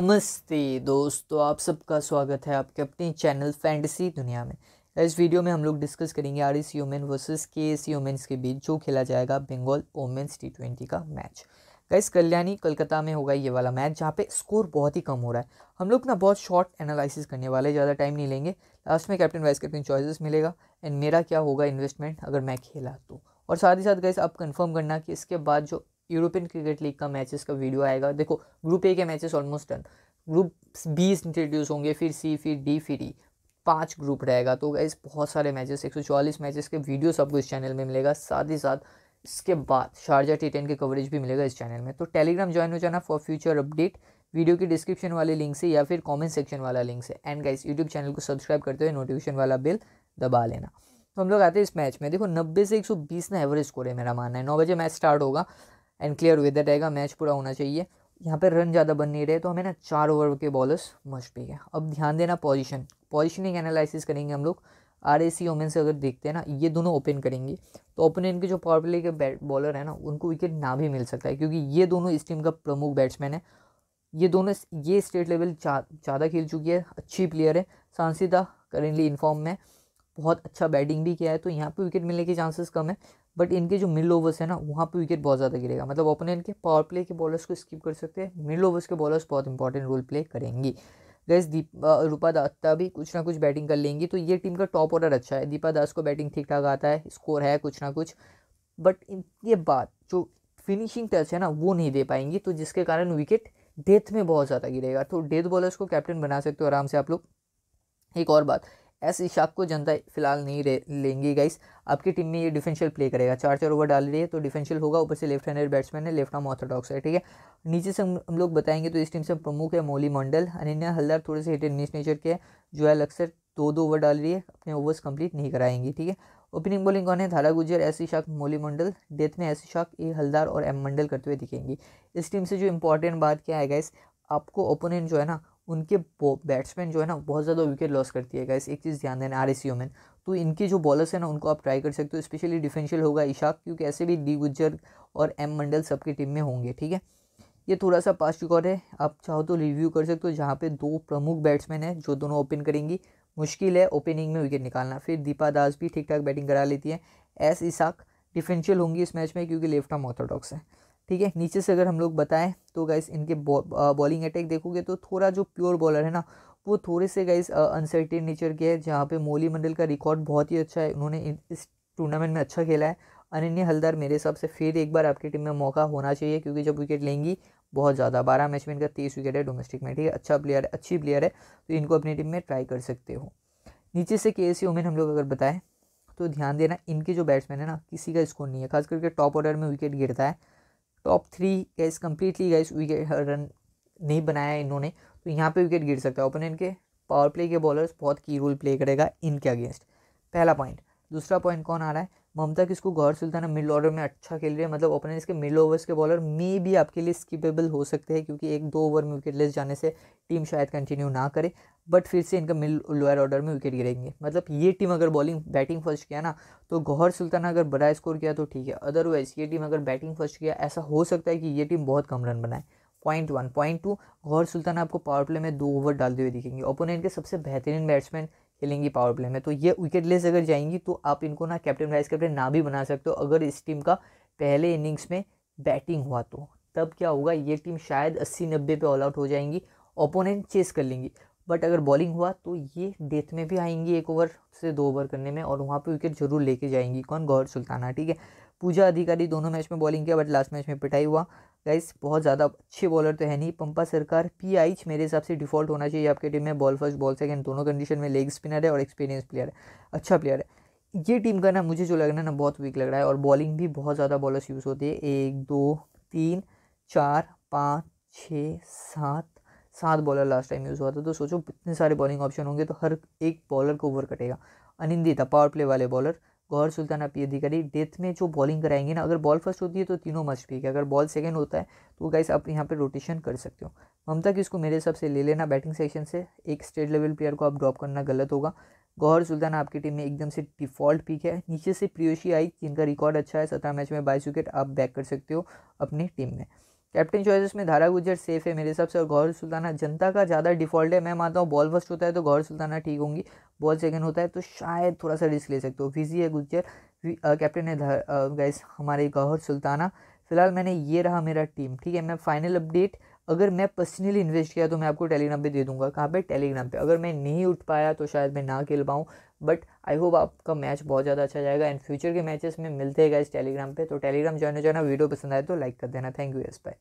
नमस्ते दोस्तों आप सबका स्वागत है आपके अपने चैनल फैंटेसी दुनिया में इस वीडियो में हम लोग डिस्कस करेंगे R S women versus K S women's के बीच जो खेला जाएगा बंगाल ओमेन्स टी ट्वेंटी का मैच गैस कल्याणी कलकत्ता में होगा ये वाला मैच जहाँ पे स्कोर बहुत ही कम हो रहा है हम लोग ना बहुत शॉर्ट एनालिसिस करने वाले ज़्यादा टाइम नहीं लेंगे लास्ट में कैप्टन वाइस कैप्टन चॉइसेस मिलेगा एंड मेरा क्या होगा इन्वेस्टमेंट अगर मैं खेला तो और साथ ही साथ गैस आप कंफर्म करना कि इसके बाद जो यूरोपियन क्रिकेट लीग का मैचेस का वीडियो आएगा देखो ग्रुप ए के matches almost done group B introduce होंगे फिर सी फिर डी फिर ई e. पांच ग्रुप रहेगा तो गैस बहुत सारे मैचेस एक सौ मैचेस के वीडियो सबको इस चैनल में मिलेगा साथ ही साथ इसके बाद शारजा टी टेन के कवरेज भी मिलेगा इस चैनल में तो टेलीग्राम ज्वाइन हो जाना फॉर फ्यूचर अपडेट वीडियो की डिस्क्रिप्शन वाले लिंक से या फिर कमेंट सेक्शन वाला लिंक से एंड गाइस यूट्यूब चैनल को सब्सक्राइब करते हुए नोटिफिकेशन वाला बिल दबा लेना तो हम लोग आते हैं इस मैच में देखो नब्बे से 120 ना एवरेज स्कोर है मेरा मानना है नौ बजे मैच स्टार्ट होगा एंड क्लियर वेदर रहेगा मैच पूरा होना चाहिए यहाँ पर रन ज़्यादा बन नहीं रहे तो हमें ना चार ओवर के बॉलर्स मस्ट भी है अब ध्यान देना पॉजिशन पॉजिशनिंग एनालिसिस करेंगे हम लोग आर ए सी ओमेन से अगर देखते हैं ना ये दोनों ओपन करेंगे तो ओपोनेंट के जो पावर प्ले के बैट बॉलर है ना उनको विकेट ना भी मिल सकता है क्योंकि ये दोनों इस टीम का प्रमुख बैट्समैन है ये दोनों ये स्टेट लेवल ज़्यादा चा, खेल चुकी है अच्छी प्लेयर है सांसिदा करेंटली इनफॉर्म में बहुत अच्छा बैटिंग भी किया है तो यहाँ पे विकेट मिलने के चांसेस कम है बट इनके जो मिल ओवर्स है ना वहाँ पे विकेट बहुत ज़्यादा गिरेगा मतलब ओपोनेंट के पावर प्ले के बॉलर्स को स्किप कर सकते हैं मिल ओवर्स के बॉलर्स बहुत इंपॉर्टेंट रोल प्ले करेंगी गैस दीप रूपा दत्ता भी कुछ ना कुछ बैटिंग कर लेंगी तो ये टीम का टॉप ऑर्डर अच्छा है दीपा दास को बैटिंग ठीक ठाक आता है स्कोर है कुछ ना कुछ बट इनके बाद जो फिनिशिंग टच है ना वो नहीं दे पाएंगी तो जिसके कारण विकेट डेथ में बहुत ज़्यादा गिरेगा तो डेथ बॉलर्स को कैप्टन बना सकते हो आराम से आप लोग एक और बात एस ईशाक को जनता फिलहाल नहीं लेंगी गाइस आपकी टीम में ये डिफेंशियल प्ले करेगा चार चार ओवर डाल रही है तो डिफेंशियल होगा ऊपर से लेफ्ट हैंडेड बैट्समैन है लेफ्ट आर्म ऑर्थोडॉक्स है ठीक है नीचे से हम लोग बताएंगे तो इस टीम से प्रमुख है मोली मंडल अनन्या हल्दार थोड़े से हिट एंड नेचर के जो है अक्सर दो दो ओवर डाल रही है अपने ओवर्स कंप्लीट नहीं कराएंगी ठीक है ओपनिंग बॉलिंग कौन है धारा गुजर एस शाख मोली मंडल डेथ में एस शाख ए हल्दार और एम मंडल करते हुए दिखेंगी इस टीम से जो इंपॉर्टेंट बात क्या है गाइस आपको ओपोनेंट जो है ना उनके बैट्समैन जो है ना बहुत ज़्यादा विकेट लॉस करती है गाइस एक चीज़ ध्यान देना आर एस में तो इनके जो बॉलर्स हैं ना उनको आप ट्राई कर सकते हो स्पेशली डिफेंशियल होगा इशाक क्योंकि ऐसे भी डी गुज्जर और एम मंडल सबकी टीम में होंगे ठीक है ये थोड़ा सा पास्ट रिकॉर्ड है आप चाहो तो रिव्यू कर सकते हो जहाँ पे दो प्रमुख बैट्समैन हैं जो दोनों ओपन करेंगी मुश्किल है ओपनिंग में विकेट निकालना फिर दीपा दास भी ठीक ठाक बैटिंग करा लेती है एस इसाक डिफेंशियल होंगी इस मैच में क्योंकि लेफ्ट आर्म ऑर्थोडॉक्स है ठीक है नीचे से अगर हम लोग बताएं तो गाइस इनके बॉलिंग अटैक देखोगे तो थोड़ा जो प्योर बॉलर है ना वो थोड़े से गाइस अनसर्टेन नेचर के है जहाँ पे मोली मंडल का रिकॉर्ड बहुत ही अच्छा है उन्होंने इस टूर्नामेंट में अच्छा खेला है अनन्या हलदार मेरे हिसाब से फिर एक बार आपकी टीम में मौका होना चाहिए क्योंकि जब विकेट लेंगी बहुत ज़्यादा बारह मैच में इनका तेईस विकेट है डोमेस्टिक में ठीक है अच्छा प्लेयर है अच्छी प्लेयर है तो इनको अपनी टीम में ट्राई कर सकते हो नीचे से के सी हम लोग अगर बताएं तो ध्यान देना इनके जो बैट्समैन है ना किसी का स्कोर नहीं है खास करके टॉप ऑर्डर में विकेट गिरता है top three guys completely guys wicket run नहीं बनाया इन्होंने तो यहाँ पे विकेट गिर सकता है ओपोनेंट के पावर प्ले के बॉलर्स बहुत की रोल प्ले करेगा इनके अगेंस्ट पहला पॉइंट दूसरा पॉइंट कौन आ रहा है ममता किसको गौर सुल्ताना मिडल ऑर्डर में अच्छा खेल रही है मतलब ओपनर इसके मिडल ओवर्स के बॉलर मे भी आपके लिए स्किपेबल हो सकते हैं क्योंकि एक दो ओवर में विकेट लेस जाने से टीम शायद कंटिन्यू ना करे बट फिर से इनका मिड लोअर ऑर्डर में विकेट गिरेंगे मतलब ये टीम अगर बॉलिंग बैटिंग फर्स्ट किया ना तो गौहर सुल्ताना अगर बड़ा स्कोर किया तो ठीक है अदरवाइज़ ये टीम अगर बैटिंग फर्स्ट किया ऐसा हो सकता है कि ये टीम बहुत कम रन बनाए point one point two Gouher Sultana आपको पावर प्ले में दो ओवर डालते हुए दिखेंगे ओपोनेंट के सबसे बेहतरीन बैट्समैन खेलेंगी पावर प्ले में तो ये विकेट लेस अगर जाएंगी तो आप इनको ना कैप्टन वाइस कैप्टन ना भी बना सकते हो अगर इस टीम का पहले इनिंग्स में बैटिंग हुआ तो तब क्या होगा ये टीम शायद अस्सी नब्बे पे ऑल आउट हो जाएंगी ओपोनेंट चेस कर लेंगी बट अगर बॉलिंग हुआ तो ये डेथ में भी आएंगी एक ओवर से दो ओवर करने में और वहाँ पे विकेट जरूर लेके जाएंगी कौन गौर सुल्ताना ठीक है पूजा अधिकारी दोनों मैच में बॉलिंग किया बट लास्ट मैच में पिटाई हुआ गाइस बहुत ज़्यादा अच्छे बॉलर तो है नहीं पंपा सरकार पी आई मेरे हिसाब से डिफॉल्ट होना चाहिए आपके टीम में बॉल फर्स्ट बॉल सेकंड दोनों कंडीशन में लेग स्पिनर है और एक्सपीरियंस प्लेयर है अच्छा प्लेयर है ये टीम का ना मुझे जो लग रहा है ना बहुत वीक लग रहा है और बॉलिंग भी बहुत ज़्यादा बॉलर्स यूज़ होती है एक दो तीन चार पाँच छः सात सात बॉलर लास्ट टाइम यूज़ हुआ था तो सोचो इतने सारे बॉलिंग ऑप्शन होंगे तो हर एक बॉलर को ओवर कटेगा अनिंदिता पावर प्ले वाले बॉलर गौर सुल्तान अपी अधिकारी डेथ में जो बॉलिंग कराएंगे ना अगर बॉल फर्स्ट होती है तो तीनों मच पीक है अगर बॉल सेकेंड होता है तो गाइस आप यहाँ पर रोटेशन कर सकते हो ममता किसको मेरे हिसाब से ले लेना बैटिंग सेक्शन से एक स्टेट लेवल प्लेयर को आप ड्रॉप करना गलत होगा गौहर सुल्तान आपकी टीम में एकदम से डिफॉल्ट पिक है नीचे से प्रियोशी आई जिनका रिकॉर्ड अच्छा है सत्रह मैच में बाईस विकेट आप बैक कर सकते हो अपनी टीम में कैप्टन चॉइस में धारा गुजर सेफ है मेरे हिसाब से और गौर सुल्ताना जनता का ज़्यादा डिफॉल्ट है मैं मानता हूँ बॉल फर्स्ट होता है तो गौर सुल्ताना ठीक होंगी बॉल सेकंड होता है तो शायद थोड़ा सा रिस्क ले सकते हो विजी है गुजर कैप्टन है गैस हमारे गौर सुल्ताना फिलहाल मैंने ये रहा मेरा टीम ठीक है मैं फाइनल अपडेट अगर मैं पर्सनली इन्वेस्ट किया तो मैं आपको टेलीग्राम पे दे दूंगा कहाँ पे टेलीग्राम पे अगर मैं नहीं उठ पाया तो शायद मैं ना खेल पाऊँ बट आई होप आपका मैच बहुत ज़्यादा अच्छा जाएगा एंड फ्यूचर के मैचेस में मिलते हैं इस टेलीग्राम पे तो टेलीग्राम ज्वाइन हो जाना वीडियो पसंद आए तो लाइक कर देना थैंक यू यस बाय